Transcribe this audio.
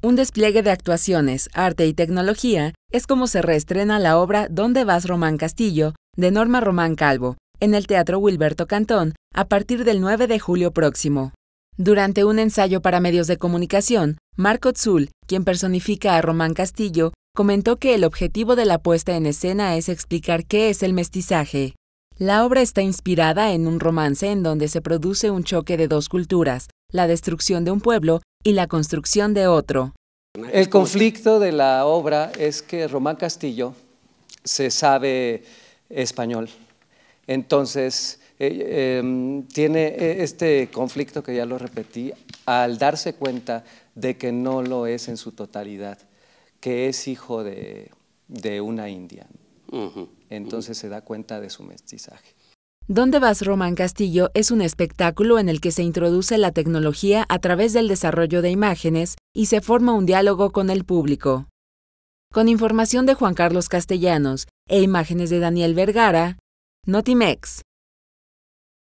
Un despliegue de actuaciones, arte y tecnología es como se reestrena la obra Dónde vas Román Castillo, de Norma Román Calvo, en el Teatro Wilberto Cantón, a partir del 9 de julio próximo. Durante un ensayo para medios de comunicación, Marco Zul, quien personifica a Román Castillo, comentó que el objetivo de la puesta en escena es explicar qué es el mestizaje. La obra está inspirada en un romance en donde se produce un choque de dos culturas, la destrucción de un pueblo y la construcción de otro. El conflicto de la obra es que Román Castillo se sabe español, entonces eh, em, tiene eh, este conflicto que ya lo repetí al darse cuenta de que no lo es en su totalidad, que es hijo de, una india. Entonces se da cuenta de su mestizaje. ¿Dónde vas, Román Castillo? es un espectáculo en el que se introduce la tecnología a través del desarrollo de imágenes y se forma un diálogo con el público. Con información de Juan Carlos Castellanos e imágenes de Daniel Vergara, Notimex.